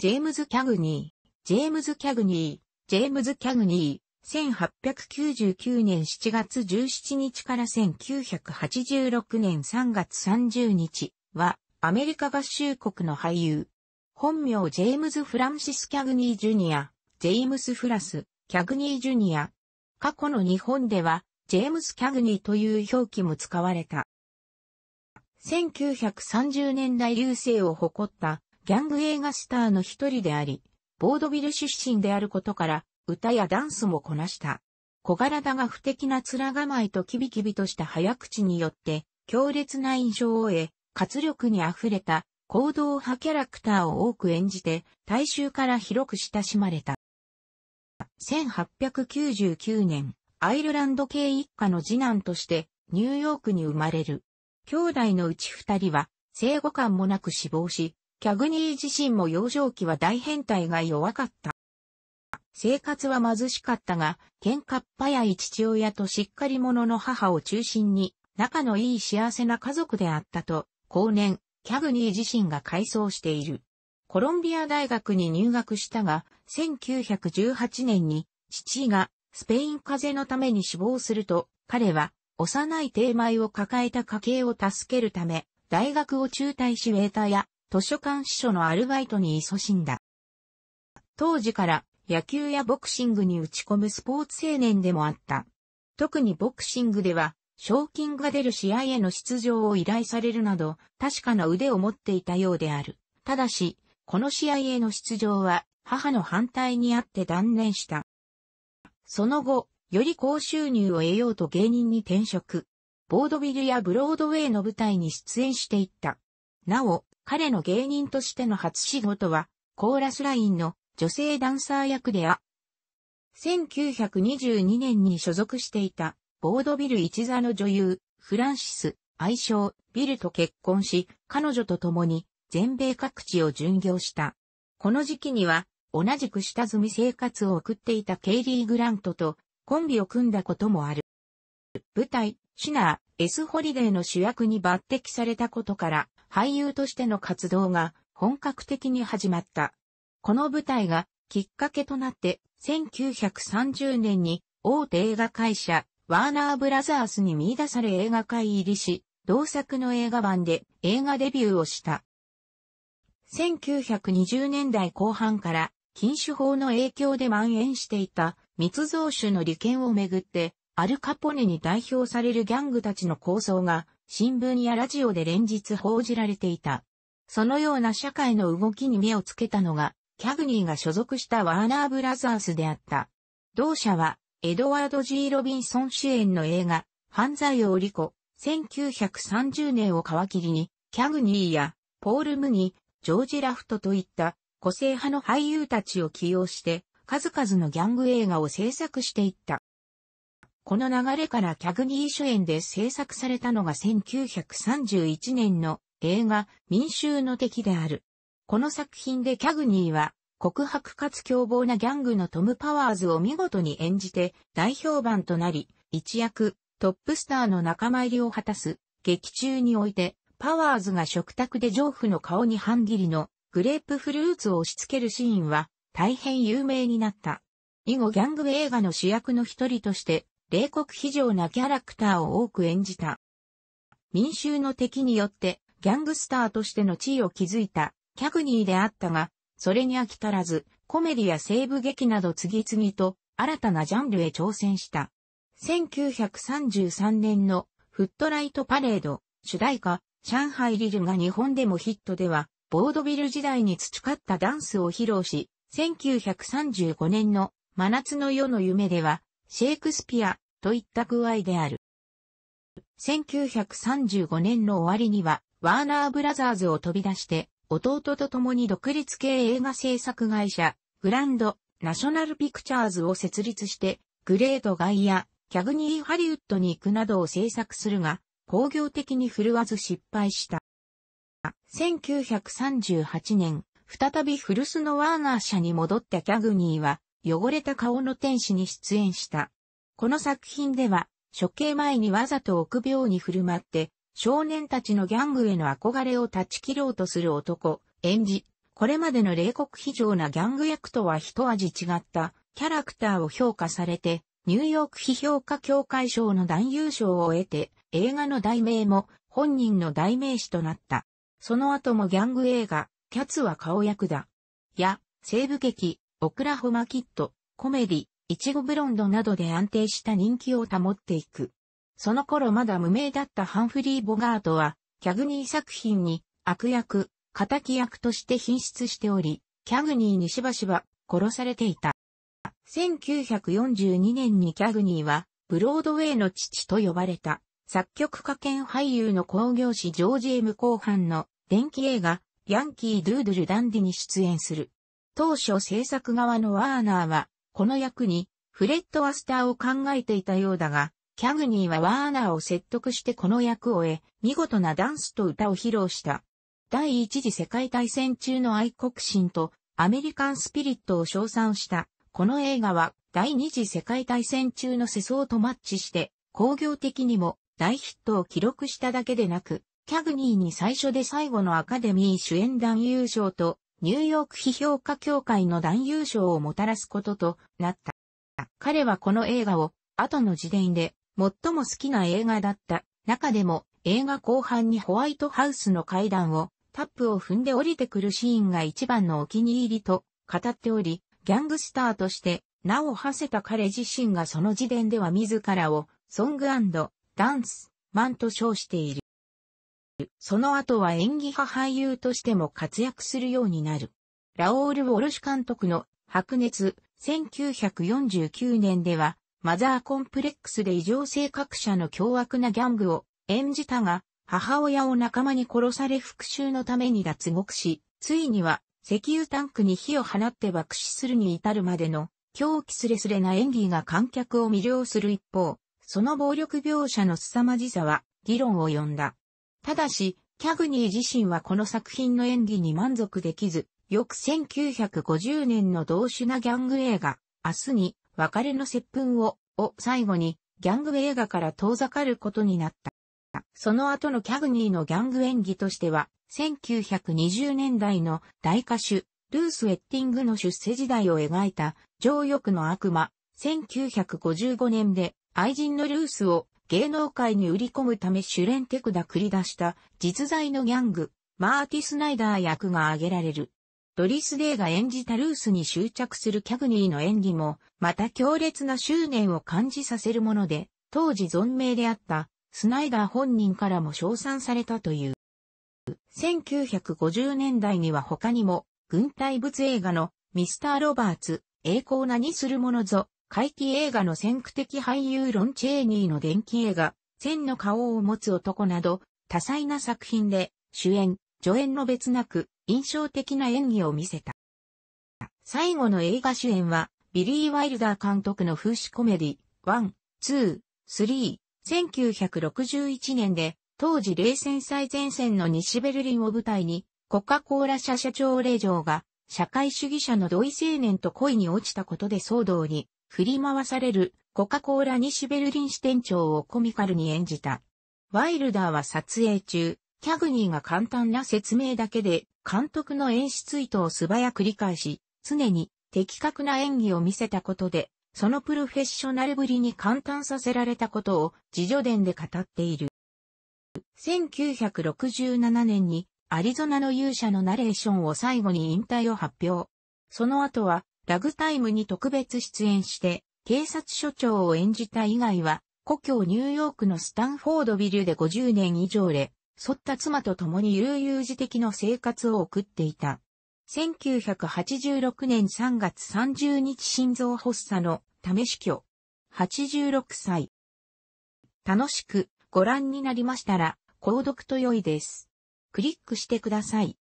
ジェームズ・キャグニー、ジェームズ・キャグニー、ジェームズ・キャグニー、1899年7月17日から1986年3月30日は、アメリカ合衆国の俳優。本名ジェームズ・フランシス・キャグニー・ジュニア、ジェームス・フラス、キャグニー・ジュニア。過去の日本では、ジェームス・キャグニーという表記も使われた。1930年代流星を誇ったギャング映画スターの一人であり、ボードビル出身であることから、歌やダンスもこなした。小柄だが不敵な面構えとキビキビとした早口によって、強烈な印象を得、活力に溢れた行動派キャラクターを多く演じて、大衆から広く親しまれた。1899年、アイルランド系一家の次男として、ニューヨークに生まれる。兄弟のうち二人は、生後間もなく死亡し、キャグニー自身も幼少期は大変態が弱かった。生活は貧しかったが、喧嘩っ早い父親としっかり者の母を中心に、仲のいい幸せな家族であったと、後年、キャグニー自身が回想している。コロンビア大学に入学したが、1918年に、父がスペイン風邪のために死亡すると、彼は幼い低米を抱えた家計を助けるため、大学を中退しウェーターや図書館司書のアルバイトに勤しんだ。当時から野球やボクシングに打ち込むスポーツ青年でもあった。特にボクシングでは、賞金が出る試合への出場を依頼されるなど、確かな腕を持っていたようである。ただし、この試合への出場は、母の反対にあって断念した。その後、より高収入を得ようと芸人に転職。ボードビルやブロードウェイの舞台に出演していった。なお、彼の芸人としての初仕事は、コーラスラインの女性ダンサー役であ。1922年に所属していた、ボードビル一座の女優、フランシス、愛称、ビルと結婚し、彼女と共に、全米各地を巡業した。この時期には、同じく下積み生活を送っていたケイリー・グラントと、コンビを組んだこともある。舞台、シナー、エス・ホリデーの主役に抜擢されたことから、俳優としての活動が本格的に始まった。この舞台がきっかけとなって1930年に大手映画会社ワーナーブラザースに見出され映画界入りし、同作の映画版で映画デビューをした。1920年代後半から禁酒法の影響で蔓延していた密造酒の利権をめぐってアルカポネに代表されるギャングたちの構想が新聞やラジオで連日報じられていた。そのような社会の動きに目をつけたのが、キャグニーが所属したワーナーブラザースであった。同社は、エドワード・ G・ ロビンソン主演の映画、犯罪をリコ、1930年を皮切りに、キャグニーや、ポール・ムニ、ジョージ・ラフトといった個性派の俳優たちを起用して、数々のギャング映画を制作していった。この流れからキャグニー主演で制作されたのが1931年の映画民衆の敵である。この作品でキャグニーは告白かつ凶暴なギャングのトム・パワーズを見事に演じて大評判となり、一躍トップスターの仲間入りを果たす劇中においてパワーズが食卓で上ョの顔に半切りのグレープフルーツを押し付けるシーンは大変有名になった。以後ギャング映画の主役の一人として冷酷非常なキャラクターを多く演じた。民衆の敵によってギャングスターとしての地位を築いたキャグニーであったが、それに飽き足らず、コメディや西部劇など次々と新たなジャンルへ挑戦した。1933年のフットライトパレード主題歌上海リルが日本でもヒットでは、ボードビル時代に培ったダンスを披露し、1935年の真夏の夜の夢では、シェイクスピアといった具合である。1935年の終わりには、ワーナーブラザーズを飛び出して、弟と共に独立系映画制作会社、グランド、ナショナルピクチャーズを設立して、グレートガイア、キャグニーハリウッドに行くなどを制作するが、工業的に振るわず失敗した。1938年、再び古巣のワーナー社に戻ったキャグニーは、汚れた顔の天使に出演した。この作品では、処刑前にわざと臆病に振る舞って、少年たちのギャングへの憧れを断ち切ろうとする男、演じ、これまでの冷酷非常なギャング役とは一味違ったキャラクターを評価されて、ニューヨーク批評家協会賞の男優賞を得て、映画の題名も本人の代名詞となった。その後もギャング映画、キャツは顔役だ。や、西部劇、オクラホマキット、コメディ、イチゴブロンドなどで安定した人気を保っていく。その頃まだ無名だったハンフリー・ボガートは、キャグニー作品に悪役、仇役として品質しており、キャグニーにしばしば殺されていた。1942年にキャグニーは、ブロードウェイの父と呼ばれた、作曲家兼俳優の興行師ジョージ・エム後半の電気映画、ヤンキー・ドゥードゥル・ダンディに出演する。当初制作側のワーナーは、この役にフレッド・アスターを考えていたようだが、キャグニーはワーナーを説得してこの役を得、見事なダンスと歌を披露した。第一次世界大戦中の愛国心とアメリカンスピリットを称賛した。この映画は第二次世界大戦中の世相とマッチして、工業的にも大ヒットを記録しただけでなく、キャグニーに最初で最後のアカデミー主演男優賞とニューヨーク批評家協会の男優賞をもたらすこととなった。彼はこの映画を後の自伝で最も好きな映画だった中でも映画後半にホワイトハウスの階段をタップを踏んで降りてくるシーンが一番のお気に入りと語っており、ギャングスターとして名を馳せた彼自身がその自伝では自らをソングダンスマンと称している。その後は演技派俳優としても活躍するようになる。ラオール・ウォルシュ監督の白熱、1949年では、マザーコンプレックスで異常性格者の凶悪なギャングを演じたが、母親を仲間に殺され復讐のために脱獄し、ついには石油タンクに火を放って爆死するに至るまでの狂気すれすれな演技が観客を魅了する一方、その暴力描写の凄まじさは議論を呼んだ。ただし、キャグニー自身はこの作品の演技に満足できず、翌1950年の同種なギャング映画、明日に別れの接吻を、を最後にギャング映画から遠ざかることになった。その後のキャグニーのギャング演技としては、1920年代の大歌手、ルース・ウェッティングの出世時代を描いた、情欲の悪魔、1955年で愛人のルースを芸能界に売り込むため主練クダ繰り出した実在のギャング、マーティ・スナイダー役が挙げられる。ドリス・デイが演じたルースに執着するキャグニーの演技も、また強烈な執念を感じさせるもので、当時存命であったスナイダー本人からも称賛されたという。1950年代には他にも、軍隊物映画のミスター・ロバーツ、栄光なにするものぞ、怪奇映画の先駆的俳優ロン・チェーニーの伝記映画、千の顔を持つ男など、多彩な作品で、主演、助演の別なく、印象的な演技を見せた。最後の映画主演は、ビリー・ワイルダー監督の風刺コメディ、ワン、ツー、スリー、1961年で、当時冷戦最前線の西ベルリンを舞台に、コカ・コーラ社社長令嬢が、社会主義者の同意青年と恋に落ちたことで騒動に振り回されるコカ・コーラ西ベルリン支店長をコミカルに演じた。ワイルダーは撮影中、キャグニーが簡単な説明だけで、監督の演出意図を素早く理解し、常に的確な演技を見せたことで、そのプロフェッショナルぶりに簡単させられたことを自助伝で語っている。1967年にアリゾナの勇者のナレーションを最後に引退を発表。その後はラグタイムに特別出演して、警察署長を演じた以外は、故郷ニューヨークのスタンフォードビルで50年以上で、沿った妻と共に悠々自適の生活を送っていた。1986年3月30日心臓発作のため死去。86歳。楽しくご覧になりましたら、購読と良いです。クリックしてください。